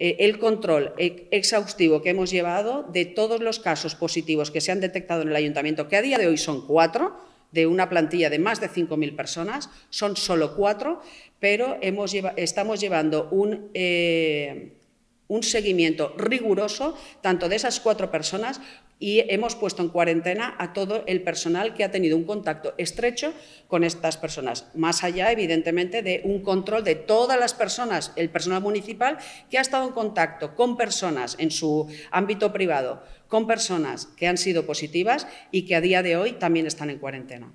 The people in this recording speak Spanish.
Eh, el control exhaustivo que hemos llevado de todos los casos positivos que se han detectado en el ayuntamiento, que a día de hoy son cuatro, de una plantilla de más de 5.000 personas, son solo cuatro, pero estamos llevando un, eh, un seguimiento riguroso tanto de esas cuatro personas y hemos puesto en cuarentena a todo el personal que ha tenido un contacto estrecho con estas personas, más allá, evidentemente, de un control de todas las personas, el personal municipal que ha estado en contacto con personas en su ámbito privado, con personas que han sido positivas y que a día de hoy también están en cuarentena.